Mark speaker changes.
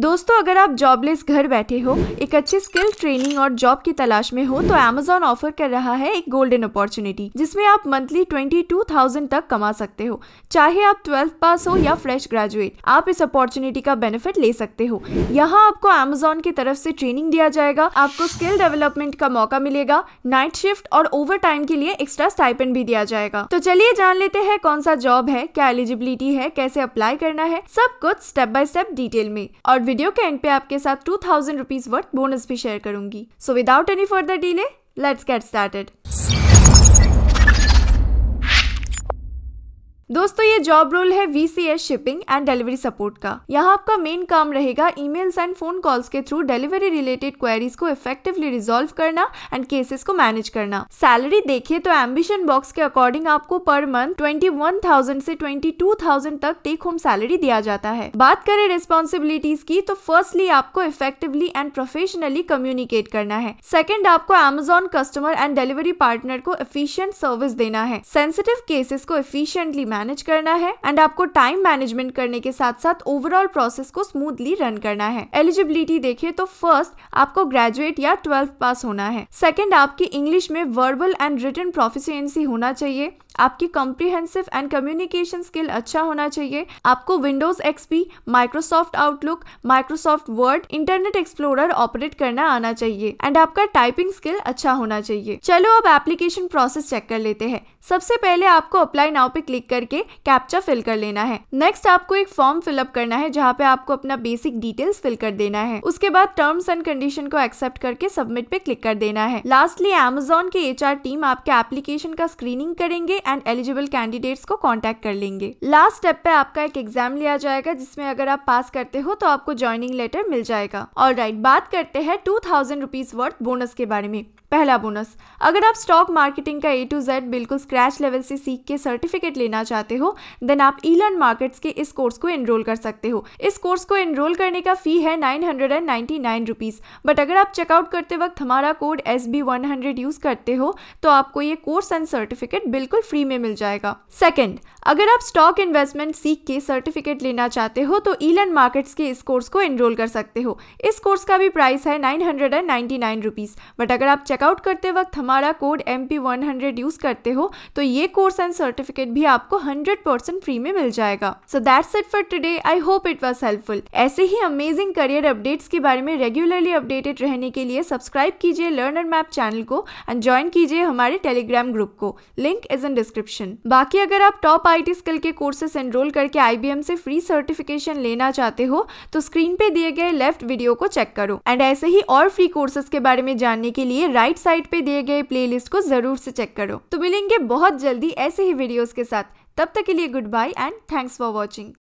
Speaker 1: दोस्तों अगर आप जॉबलेस घर बैठे हो एक अच्छे स्किल ट्रेनिंग और जॉब की तलाश में हो तो एमेजोन ऑफर कर रहा है एक गोल्डन अपॉर्चुनिटी जिसमें आप मंथली ट्वेंटी टू थाउजेंड तक कमा सकते हो चाहे आप ट्वेल्थ पास हो या फ्रेश ग्रेजुएट आप इस अपॉर्चुनिटी का बेनिफिट ले सकते हो यहाँ आपको एमेजोन की तरफ से ट्रेनिंग दिया जाएगा आपको स्किल डेवलपमेंट का मौका मिलेगा नाइट शिफ्ट और ओवर टाइम के लिए एक्स्ट्रा स्टाइपेंड भी दिया जाएगा तो चलिए जान लेते हैं कौन सा जॉब है क्या एलिजिबिलिटी है कैसे अप्लाई करना है सब कुछ स्टेप बाय स्टेप डिटेल में और वीडियो के एंड पे आपके साथ two thousand rupees worth bonus भी शेयर करूंगी so without any further delay let's get started दोस्तों ये जॉब रोल है as shipping and delivery support का यहाँ आपका मेन काम रहेगा ईमेल्स एंड फोन कॉल्स के थ्रू डिलीवरी रिलेटेड क्वेरीज को इफेक्टिवली रिजोल्व करना एंड केसेस को मैनेज करना सैलरी देखिए तो एम्बिशन बॉक्स के अकॉर्डिंग आपको per month twenty one thousand से ट्वेंटी टू थाउजेंड तक टेक होम सैलरी दिया जाता है बात करें रिस्पॉन्सिबिलिटीज की तो फर्स्टली आपको इफेक्टिवली एंड प्रोफेशनली कम्युनिकेट करना है सेकेंड आपको Amazon customer and delivery partner को इफिशियंट सर्विस देना है सेंसिटिव केसेस को एफिशियंटली मैनेज करना है एंड आपको टाइम मैनेजमेंट करने के साथ साथ ओवरऑल प्रोसेस को स्मूथली रन करना है एलिजिबिलिटी देखिए तो फर्स्ट आपको ग्रेजुएट या ट्वेल्थ पास होना है सेकेंड आपकी इंग्लिश में वर्बल एंड रिटर्न प्रोफिशियंसी होना चाहिए आपकी कॉम्प्रिहेंसिव एंड कम्युनिकेशन स्किल अच्छा होना चाहिए आपको Windows XP Microsoft Outlook Microsoft Word Internet Explorer operate करना आना चाहिए एंड आपका टाइपिंग स्किल अच्छा होना चाहिए चलो अब एप्लीकेशन प्रोसेस चेक कर लेते हैं सबसे पहले आपको अप्लाई नाउ पे क्लिक करके करके कैप्चा फिल कर लेना है नेक्स्ट आपको एक फॉर्म फिलअप करना है जहाँ पे आपको अपना बेसिक डिटेल्स फिल कर देना है उसके बाद टर्म्स एंड कंडीशन को एक्सेप्ट करके सबमिट पे क्लिक कर देना है लास्टली एमेजोन के एच टीम आपके एप्लीकेशन का स्क्रीनिंग करेंगे एंड एलिजिबल कैंडिडेट्स को कॉन्टेक्ट कर लेंगे लास्ट स्टेप पे आपका एक एग्जाम लिया जाएगा जिसमें अगर आप पास करते हो तो आपको ज्वाइनिंग लेटर मिल जाएगा और राइट बात करते हैं two thousand rupees worth bonus के बारे में पहला बोनस अगर आप स्टॉक मार्केटिंग का ए टू जेड बिल्कुल स्क्रैच लेवल से सीख के सर्टिफिकेट लेना चाहते हो देन आप ई लर्न मार्केट के इस कोर्स को एनरोल कर सकते हो इस कोर्स को एनरोल करने का फी है nine hundred and ninety nine rupees but अगर आप चेकआउट करते वक्त हमारा code S B one hundred use करते हो तो आपको ये कोर्स एंड सर्टिफिकेट बिल्कुल फ्री में मिल जाएगा सेकेंड अगर आप स्टॉक इन्वेस्टमेंट सीख के सर्टिफिकेट लेना चाहते हो तो ई लर्न मार्केट के इस कोर्स को एनरोल कर सकते हो इस कोर्स का भी प्राइस है nine hundred and ninety nine rupees but अगर आप चेकआउट करते वक्त हमारा code M P one hundred use करते हो तो ये कोर्स एंड सर्टिफिकेट भी आपको हंड्रेड परसेंट फ्री में मिल जाएगा so that's it for today I hope it was helpful ऐसे ही अमेजिंग करियर अपडेट्स के बारे में रेगुलरली अपडेटेड रहने के लिए सब्सक्राइब कीजिए लर्नर मैप चैनल को एंड ज्वाइन कीजिए हमारे टेलीग्राम ग्रुप को लिंक इज इन डिस्क्रिप्शन बाकी अगर आप टॉप आई स्किल के कोर्सेस एनरोल करके आई से फ्री सर्टिफिकेशन लेना चाहते हो तो स्क्रीन पे दिए गए लेफ्ट वीडियो को चेक करो एंड ऐसे ही और फ्री कोर्सेज के बारे में जानने के लिए राइट राइट साइड पे दिए गए प्लेलिस्ट को जरूर से चेक करो तो मिलेंगे बहुत जल्दी ऐसे ही वीडियोस के साथ तब तक के लिए goodbye and thanks for watching